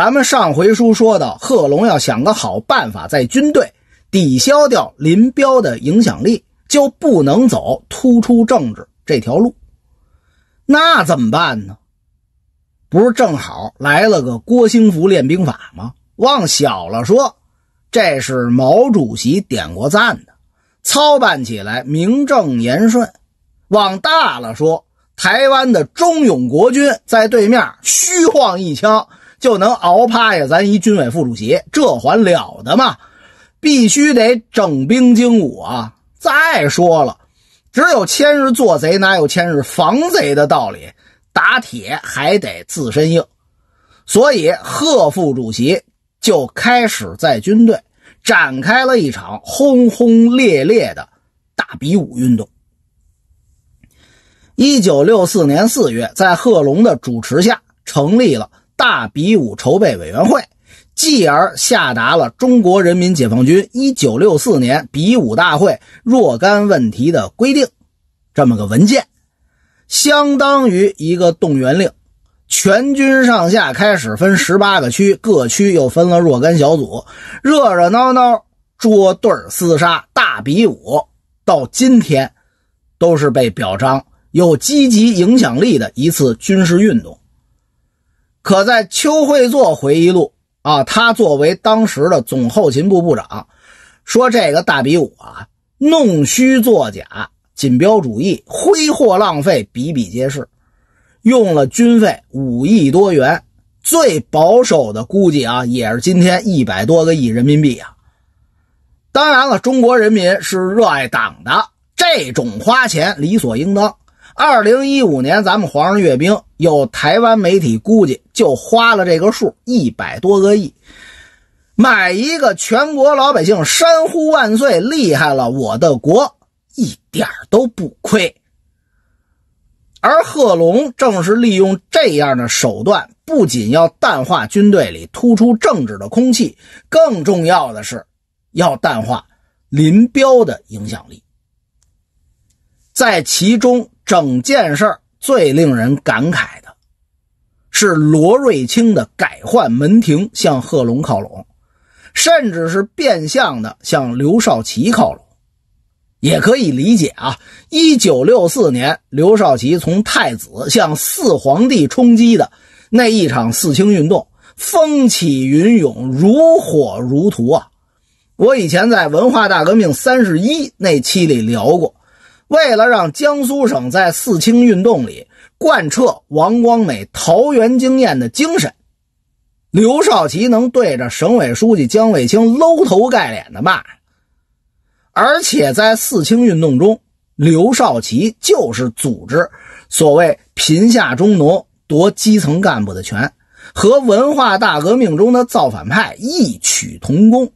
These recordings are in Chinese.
咱们上回书说到，贺龙要想个好办法，在军队抵消掉林彪的影响力，就不能走突出政治这条路。那怎么办呢？不是正好来了个郭兴福练兵法吗？往小了说，这是毛主席点过赞的，操办起来名正言顺；往大了说，台湾的忠勇国军在对面虚晃一枪。就能熬趴下咱一军委副主席，这还了得吗？必须得整兵精武啊！再说了，只有千日做贼，哪有千日防贼的道理？打铁还得自身硬，所以贺副主席就开始在军队展开了一场轰轰烈烈的大比武运动。一九六四年四月，在贺龙的主持下成立了。大比武筹备委员会，继而下达了《中国人民解放军一九六四年比武大会若干问题的规定》这么个文件，相当于一个动员令。全军上下开始分十八个区，各区又分了若干小组，热热闹闹捉对厮杀。大比武到今天，都是被表彰有积极影响力的一次军事运动。可在邱会作回忆录啊，他作为当时的总后勤部部长，说这个大比武啊，弄虚作假、锦标主义、挥霍浪费比比皆是，用了军费五亿多元，最保守的估计啊，也是今天一百多个亿人民币啊。当然了，中国人民是热爱党的，这种花钱理所应当。二零一五年，咱们皇上阅兵，有台湾媒体估计就花了这个数一百多个亿，买一个全国老百姓山呼万岁，厉害了，我的国，一点都不亏。而贺龙正是利用这样的手段，不仅要淡化军队里突出政治的空气，更重要的是，要淡化林彪的影响力，在其中。整件事最令人感慨的是，罗瑞卿的改换门庭向贺龙靠拢，甚至是变相的向刘少奇靠拢，也可以理解啊。一九六四年，刘少奇从太子向四皇帝冲击的那一场四清运动，风起云涌，如火如荼啊。我以前在《文化大革命三十一》那期里聊过。为了让江苏省在四清运动里贯彻王光美桃园经验的精神，刘少奇能对着省委书记江卫清搂头盖脸的骂，而且在四清运动中，刘少奇就是组织所谓贫下中农夺基层干部的权，和文化大革命中的造反派异曲同工。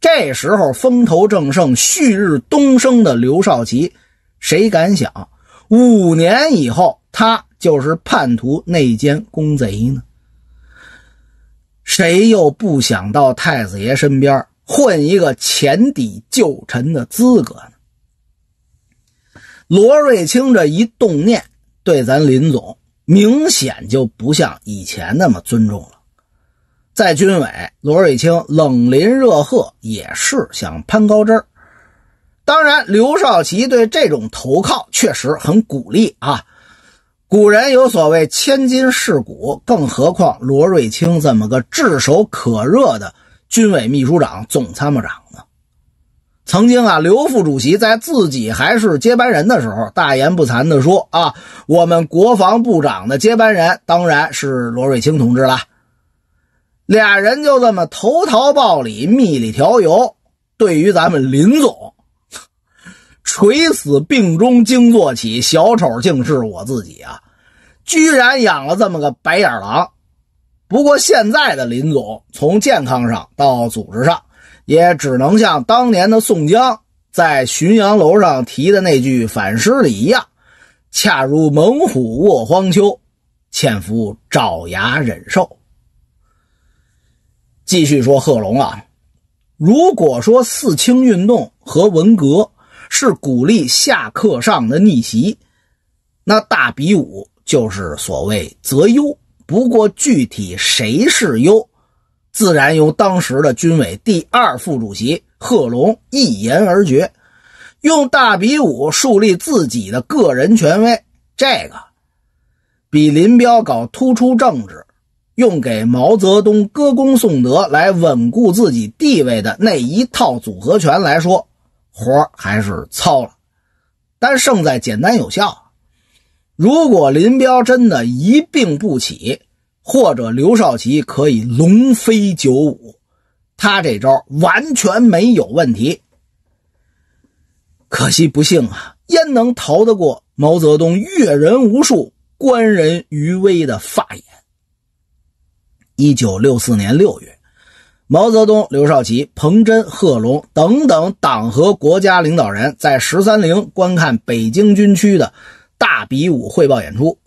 这时候风头正盛、旭日东升的刘少奇，谁敢想五年以后他就是叛徒、内奸、公贼呢？谁又不想到太子爷身边混一个前邸旧臣的资格呢？罗瑞卿这一动念，对咱林总明显就不像以前那么尊重了。在军委，罗瑞卿冷林热贺，也是想攀高枝儿。当然，刘少奇对这种投靠确实很鼓励啊。古人有所谓“千金市骨”，更何况罗瑞卿这么个炙手可热的军委秘书长、总参谋长呢？曾经啊，刘副主席在自己还是接班人的时候，大言不惭地说：“啊，我们国防部长的接班人当然是罗瑞卿同志了。”俩人就这么投桃报李，蜜里调油。对于咱们林总，垂死病中惊坐起，小丑竟是我自己啊！居然养了这么个白眼狼。不过现在的林总，从健康上到组织上，也只能像当年的宋江在浔阳楼上提的那句反诗里一样：“恰如猛虎卧荒丘，潜伏爪牙忍受。”继续说贺龙啊，如果说四清运动和文革是鼓励下克上的逆袭，那大比武就是所谓择优。不过具体谁是优，自然由当时的军委第二副主席贺龙一言而决。用大比武树立自己的个人权威，这个比林彪搞突出政治。用给毛泽东歌功颂德来稳固自己地位的那一套组合拳来说，活还是糙了，但胜在简单有效。如果林彪真的一病不起，或者刘少奇可以龙飞九五，他这招完全没有问题。可惜不幸啊，焉能逃得过毛泽东阅人无数、观人余威的法眼？一九六四年六月，毛泽东、刘少奇、彭真、贺龙等等党和国家领导人，在十三陵观看北京军区的大比武汇报演出。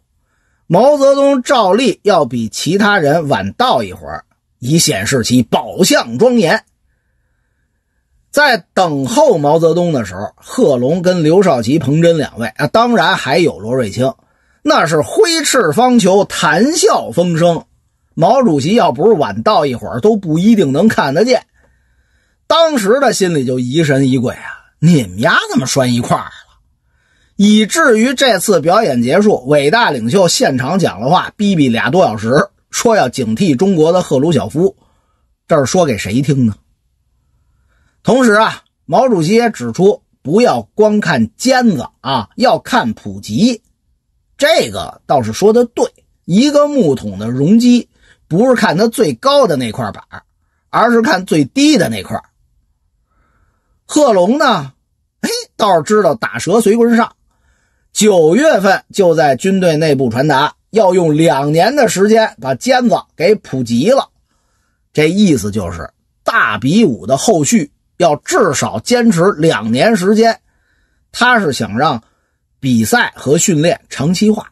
毛泽东照例要比其他人晚到一会儿，以显示其宝相庄严。在等候毛泽东的时候，贺龙跟刘少奇、彭真两位啊，当然还有罗瑞卿，那是挥斥方遒，谈笑风生。毛主席要不是晚到一会儿，都不一定能看得见。当时他心里就疑神疑鬼啊，你们丫怎么拴一块儿了？以至于这次表演结束，伟大领袖现场讲的话，逼逼俩多小时，说要警惕中国的赫鲁晓夫，这是说给谁听呢？同时啊，毛主席也指出，不要光看尖子啊，要看普及。这个倒是说的对，一个木桶的容积。不是看他最高的那块板而是看最低的那块。贺龙呢，嘿，倒是知道打蛇随棍上，九月份就在军队内部传达，要用两年的时间把尖子给普及了。这意思就是大比武的后续要至少坚持两年时间，他是想让比赛和训练长期化。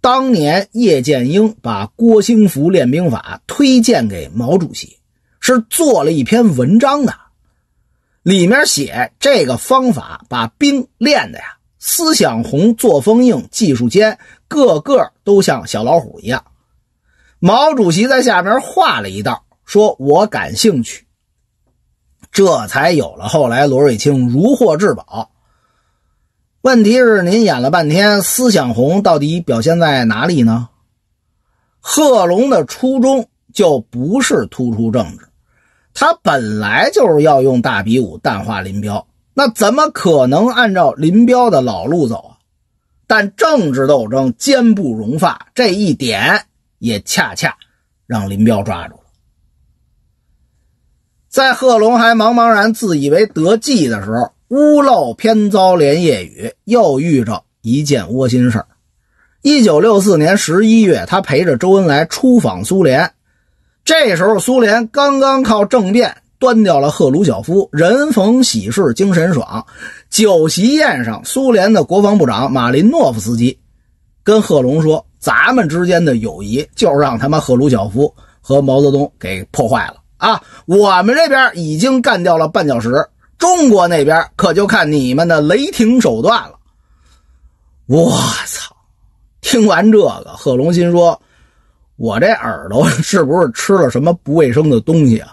当年叶剑英把郭兴福练兵法推荐给毛主席，是做了一篇文章的，里面写这个方法把兵练的呀，思想红，作风硬，技术尖，个个都像小老虎一样。毛主席在下面画了一道，说我感兴趣，这才有了后来罗瑞卿如获至宝。问题是您演了半天，思想红到底表现在哪里呢？贺龙的初衷就不是突出政治，他本来就是要用大比武淡化林彪，那怎么可能按照林彪的老路走啊？但政治斗争坚不容发这一点，也恰恰让林彪抓住了，在贺龙还茫茫然自以为得计的时候。屋漏偏遭连夜雨，又遇着一件窝心事儿。一九六四年十一月，他陪着周恩来出访苏联，这时候苏联刚刚靠政变端掉了赫鲁晓夫。人逢喜事精神爽，酒席宴上，苏联的国防部长马林诺夫斯基跟贺龙说：“咱们之间的友谊，就让他妈赫鲁晓夫和毛泽东给破坏了啊！我们这边已经干掉了绊脚石。”中国那边可就看你们的雷霆手段了。我操！听完这个，贺龙心说：“我这耳朵是不是吃了什么不卫生的东西啊？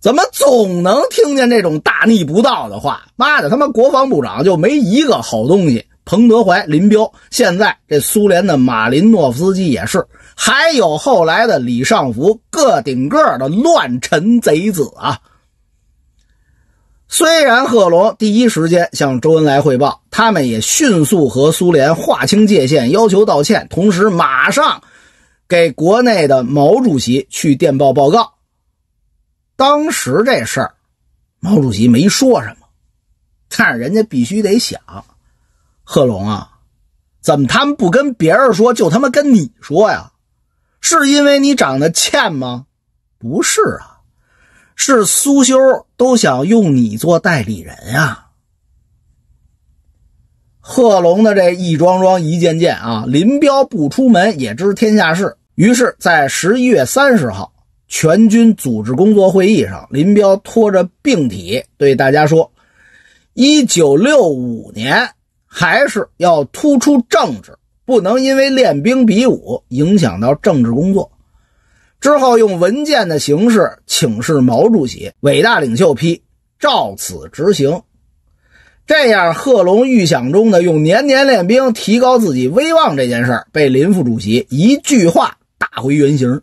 怎么总能听见这种大逆不道的话？妈的，他妈国防部长就没一个好东西！彭德怀、林彪，现在这苏联的马林诺夫斯基也是，还有后来的李尚福，个顶个的乱臣贼子啊！”虽然贺龙第一时间向周恩来汇报，他们也迅速和苏联划清界限，要求道歉，同时马上给国内的毛主席去电报报告。当时这事儿，毛主席没说什么，但是人家必须得想，贺龙啊，怎么他们不跟别人说，就他妈跟你说呀？是因为你长得欠吗？不是啊。是苏修都想用你做代理人呀。贺龙的这一桩桩一件件啊，林彪不出门也知天下事。于是，在十一月三十号全军组织工作会议上，林彪拖着病体对大家说：“一九六五年还是要突出政治，不能因为练兵比武影响到政治工作。”之后用文件的形式请示毛主席，伟大领袖批，照此执行。这样，贺龙预想中的用年年练兵提高自己威望这件事儿，被林副主席一句话打回原形。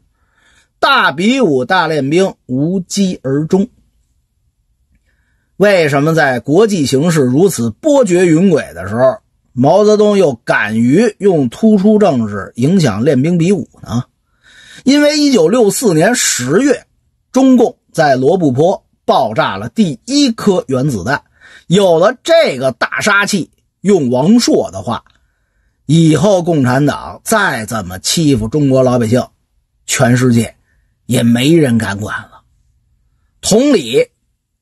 大比武、大练兵无疾而终。为什么在国际形势如此波谲云诡的时候，毛泽东又敢于用突出政治影响练兵比武呢？因为1964年10月，中共在罗布泊爆炸了第一颗原子弹，有了这个大杀器，用王朔的话，以后共产党再怎么欺负中国老百姓，全世界也没人敢管了。同理，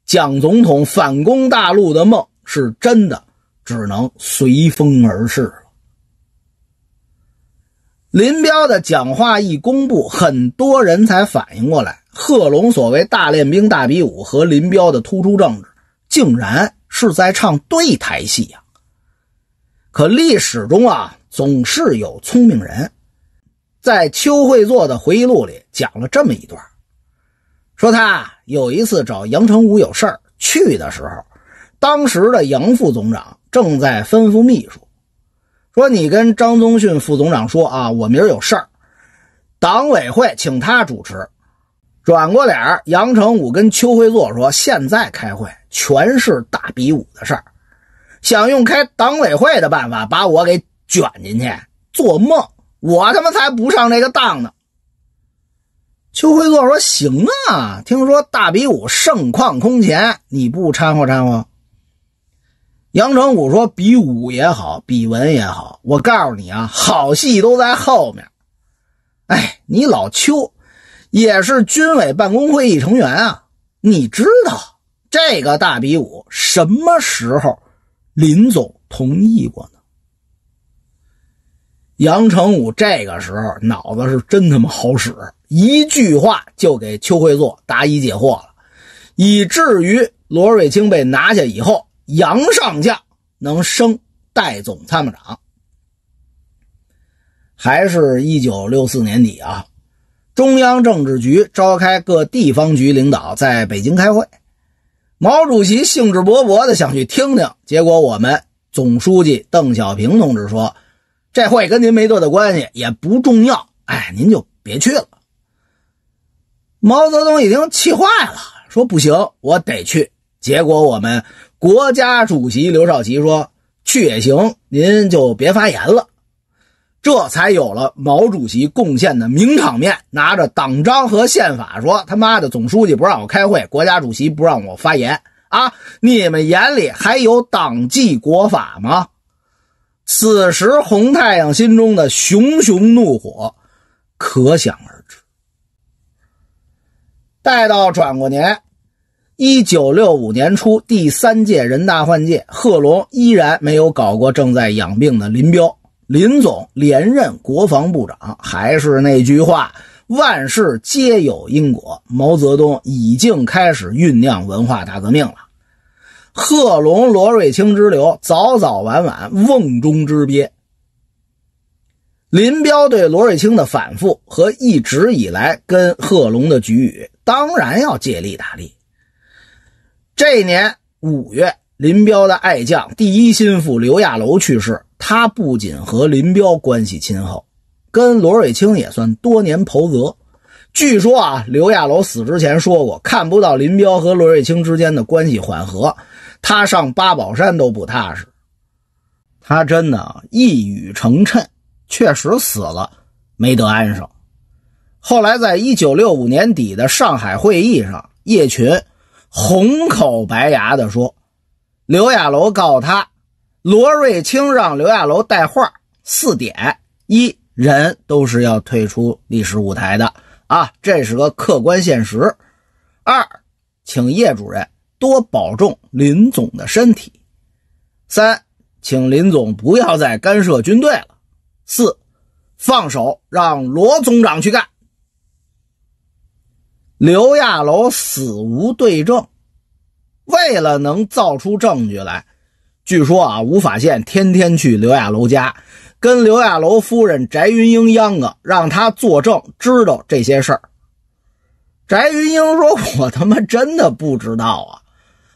蒋总统反攻大陆的梦是真的，只能随风而逝。林彪的讲话一公布，很多人才反应过来，贺龙所谓“大练兵、大比武”和林彪的突出政治，竟然是在唱对台戏呀！可历史中啊，总是有聪明人，在邱会作的回忆录里讲了这么一段，说他有一次找杨成武有事儿去的时候，当时的杨副总长正在吩咐秘书。说你跟张宗逊副总长说啊，我明儿有事儿，党委会请他主持。转过脸，杨成武跟邱辉作说：“现在开会全是大比武的事儿，想用开党委会的办法把我给卷进去？做梦！我他妈才不上这个当呢。”邱辉作说：“行啊，听说大比武盛况空前，你不掺和掺和？”杨成武说：“比武也好，比文也好，我告诉你啊，好戏都在后面。”哎，你老邱也是军委办公会议成员啊，你知道这个大比武什么时候林总同意过呢？杨成武这个时候脑子是真他妈好使，一句话就给邱会作答疑解惑了，以至于罗瑞卿被拿下以后。杨上将能升代总参谋长，还是1964年底啊？中央政治局召开各地方局领导在北京开会，毛主席兴致勃勃的想去听听，结果我们总书记邓小平同志说：“这会跟您没多大关系，也不重要，哎，您就别去了。”毛泽东一听气坏了，说：“不行，我得去。”结果，我们国家主席刘少奇说：“去也行，您就别发言了。”这才有了毛主席贡献的名场面，拿着党章和宪法说：“他妈的，总书记不让我开会，国家主席不让我发言啊！你们眼里还有党纪国法吗？”此时，红太阳心中的熊熊怒火可想而知。待到转过年。一九六五年初，第三届人大换届，贺龙依然没有搞过正在养病的林彪。林总连任国防部长。还是那句话，万事皆有因果。毛泽东已经开始酝酿文化大革命了。贺龙、罗瑞卿之流，早早晚晚瓮中之鳖。林彪对罗瑞卿的反复和一直以来跟贺龙的局语，当然要借力打力。这年五月，林彪的爱将、第一心腹刘亚楼去世。他不仅和林彪关系亲厚，跟罗瑞卿也算多年袍泽。据说啊，刘亚楼死之前说过：“看不到林彪和罗瑞卿之间的关系缓和，他上八宝山都不踏实。”他真的一语成谶，确实死了，没得安生。后来，在一九六五年底的上海会议上，叶群。红口白牙的说：“刘亚楼告诉他，罗瑞卿让刘亚楼带话：四点，一人都是要退出历史舞台的啊，这是个客观现实。二，请叶主任多保重林总的身体。三，请林总不要再干涉军队了。四，放手让罗总长去干。”刘亚楼死无对证，为了能造出证据来，据说啊，吴法宪天天去刘亚楼家，跟刘亚楼夫人翟云英秧歌，让他作证，知道这些事儿。翟云英说：“我他妈真的不知道啊。”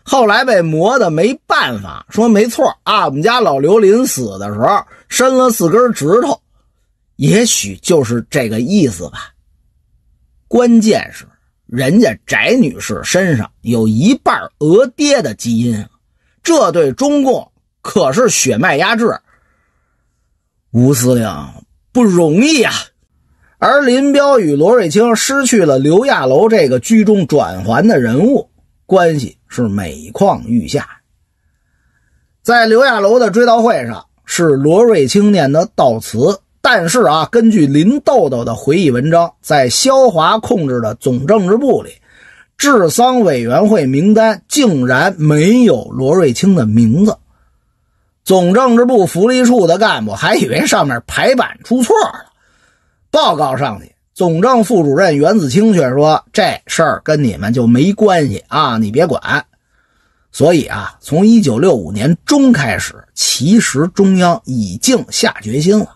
后来被磨得没办法，说：“没错啊，我们家老刘临死的时候伸了四根指头，也许就是这个意思吧。”关键是。人家翟女士身上有一半俄爹的基因，这对中共可是血脉压制。吴司令不容易啊！而林彪与罗瑞卿失去了刘亚楼这个居中转圜的人物，关系是每况愈下。在刘亚楼的追悼会上，是罗瑞卿念的悼词。但是啊，根据林豆豆的回忆文章，在肖华控制的总政治部里，治丧委员会名单竟然没有罗瑞卿的名字。总政治部福利处的干部还以为上面排版出错了，报告上去，总政副主任袁子清却说：“这事儿跟你们就没关系啊，你别管。”所以啊，从一九六五年中开始，其实中央已经下决心了。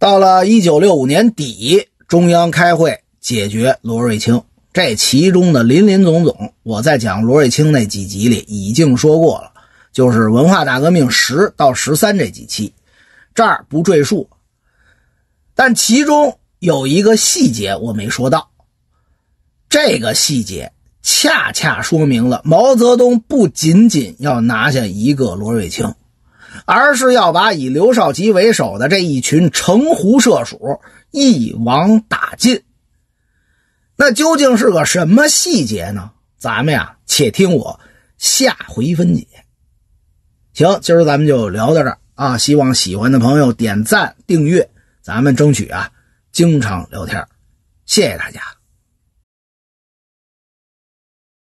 到了一九六五年底，中央开会解决罗瑞卿，这其中的林林总总，我在讲罗瑞卿那几集里已经说过了，就是文化大革命十到十三这几期，这儿不赘述。但其中有一个细节我没说到，这个细节恰恰说明了毛泽东不仅仅要拿下一个罗瑞卿。而是要把以刘少奇为首的这一群城狐社鼠一网打尽，那究竟是个什么细节呢？咱们呀，且听我下回分解。行，今儿咱们就聊到这儿啊！希望喜欢的朋友点赞、订阅，咱们争取啊，经常聊天。谢谢大家。